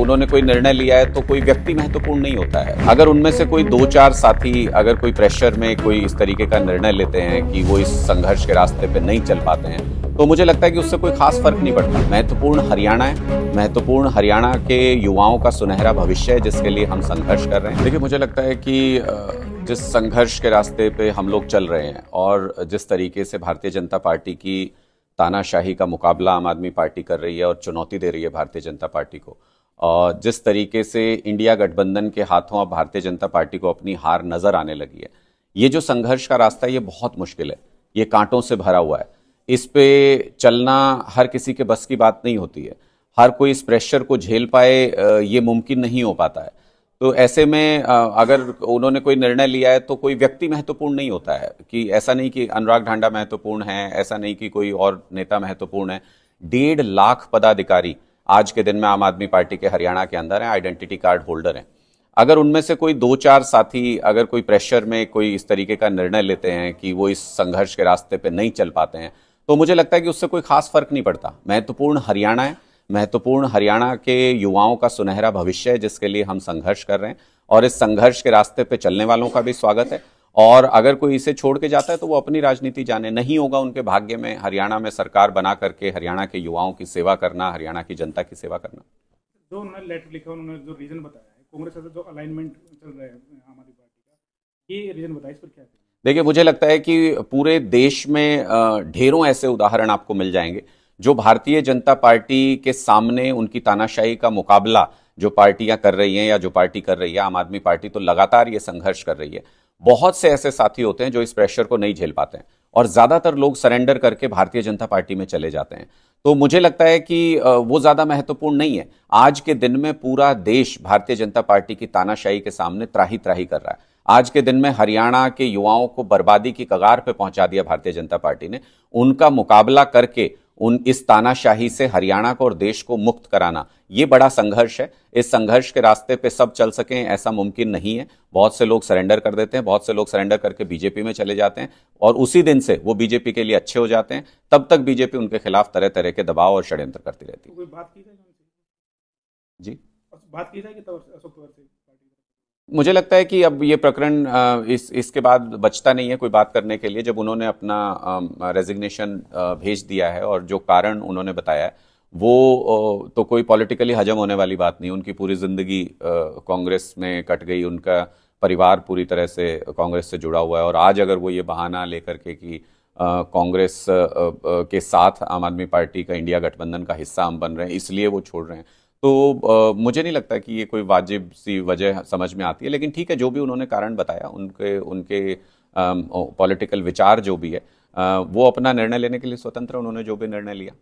उन्होंने कोई निर्णय लिया है तो कोई व्यक्ति महत्वपूर्ण नहीं होता है अगर उनमें से कोई दो चार साथी अगर कोई प्रेशर में कोई इस तरीके का निर्णय लेते हैं कि वो इस संघर्ष के रास्ते पे नहीं चल पाते हैं तो मुझे लगता है कि उससे कोई खास फर्क नहीं पड़ता महत्वपूर्ण हरियाणा है महत्वपूर्ण हरियाणा के युवाओं का सुनहरा भविष्य है जिसके लिए हम संघर्ष कर रहे हैं देखिए मुझे लगता है कि जिस संघर्ष के रास्ते पे हम लोग चल रहे हैं और जिस तरीके से भारतीय जनता पार्टी की तानाशाही का मुकाबला आम आदमी पार्टी कर रही है और चुनौती दे रही है भारतीय जनता पार्टी को और जिस तरीके से इंडिया गठबंधन के हाथों अब भारतीय जनता पार्टी को अपनी हार नजर आने लगी है ये जो संघर्ष का रास्ता है ये बहुत मुश्किल है ये कांटों से भरा हुआ है इस पे चलना हर किसी के बस की बात नहीं होती है हर कोई इस प्रेशर को झेल पाए ये मुमकिन नहीं हो पाता है तो ऐसे में अगर उन्होंने कोई निर्णय लिया है तो कोई व्यक्ति महत्वपूर्ण नहीं होता है कि ऐसा नहीं कि अनुराग ढांडा महत्वपूर्ण है ऐसा नहीं कि कोई और नेता महत्वपूर्ण है डेढ़ लाख पदाधिकारी आज के दिन में आम आदमी पार्टी के हरियाणा के अंदर हैं आइडेंटिटी कार्ड होल्डर हैं अगर उनमें से कोई दो चार साथी अगर कोई प्रेशर में कोई इस तरीके का निर्णय लेते हैं कि वो इस संघर्ष के रास्ते पे नहीं चल पाते हैं तो मुझे लगता है कि उससे कोई खास फर्क नहीं पड़ता महत्वपूर्ण हरियाणा है महत्वपूर्ण हरियाणा के युवाओं का सुनहरा भविष्य है जिसके लिए हम संघर्ष कर रहे हैं और इस संघर्ष के रास्ते पे चलने वालों का भी स्वागत है और अगर कोई इसे छोड़ के जाता है तो वो अपनी राजनीति जाने नहीं होगा उनके भाग्य में हरियाणा में सरकार बना करके हरियाणा के युवाओं की सेवा करना हरियाणा की जनता की सेवा करना जो उन्होंने लेटर लिखा उन्होंने जो रीजन बताया है कांग्रेस जो अलाइनमेंट चल रहा है आम आदमी पार्टी का ये रीजन बताया इस पर क्या देखिए मुझे लगता है कि पूरे देश में ढेरों ऐसे उदाहरण आपको मिल जाएंगे जो भारतीय जनता पार्टी के सामने उनकी तानाशाही का मुकाबला जो पार्टियां कर रही हैं या जो पार्टी कर रही है आम आदमी पार्टी तो लगातार ये संघर्ष कर रही है बहुत से ऐसे साथी होते हैं जो इस प्रेशर को नहीं झेल पाते हैं और ज़्यादातर लोग सरेंडर करके भारतीय जनता पार्टी में चले जाते हैं तो मुझे लगता है कि वो ज़्यादा महत्वपूर्ण नहीं है आज के दिन में पूरा देश भारतीय जनता पार्टी की तानाशाही के सामने त्राही त्राही कर रहा है आज के दिन में हरियाणा के युवाओं को बर्बादी की कगार पर पहुंचा दिया भारतीय जनता पार्टी ने उनका मुकाबला करके उन इस तानाशाही से हरियाणा को और देश को मुक्त कराना ये बड़ा संघर्ष है इस संघर्ष के रास्ते पे सब चल सके ऐसा मुमकिन नहीं है बहुत से लोग सरेंडर कर देते हैं बहुत से लोग सरेंडर करके बीजेपी में चले जाते हैं और उसी दिन से वो बीजेपी के लिए अच्छे हो जाते हैं तब तक बीजेपी उनके खिलाफ तरह तरह के दबाव और षड्यंत्र करती रहती है तो जी बात की मुझे लगता है कि अब ये प्रकरण इस इसके बाद बचता नहीं है कोई बात करने के लिए जब उन्होंने अपना रेजिग्नेशन भेज दिया है और जो कारण उन्होंने बताया है वो तो कोई पॉलिटिकली हजम होने वाली बात नहीं उनकी पूरी ज़िंदगी कांग्रेस में कट गई उनका परिवार पूरी तरह से कांग्रेस से जुड़ा हुआ है और आज अगर वो ये बहाना लेकर के कि कांग्रेस के साथ आम आदमी पार्टी का इंडिया गठबंधन का हिस्सा हम बन रहे हैं इसलिए वो छोड़ रहे हैं तो आ, मुझे नहीं लगता कि ये कोई वाजिब सी वजह समझ में आती है लेकिन ठीक है जो भी उन्होंने कारण बताया उनके उनके पॉलिटिकल विचार जो भी है आ, वो अपना निर्णय लेने के लिए स्वतंत्र उन्होंने जो भी निर्णय लिया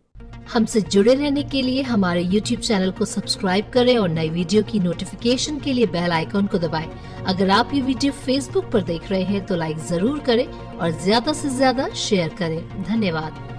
हमसे जुड़े रहने के लिए हमारे YouTube चैनल को सब्सक्राइब करें और नई वीडियो की नोटिफिकेशन के लिए बेल आइकॉन को दबाएं। अगर आप ये वीडियो Facebook पर देख रहे हैं तो लाइक जरूर करें और ज्यादा से ज्यादा शेयर करें धन्यवाद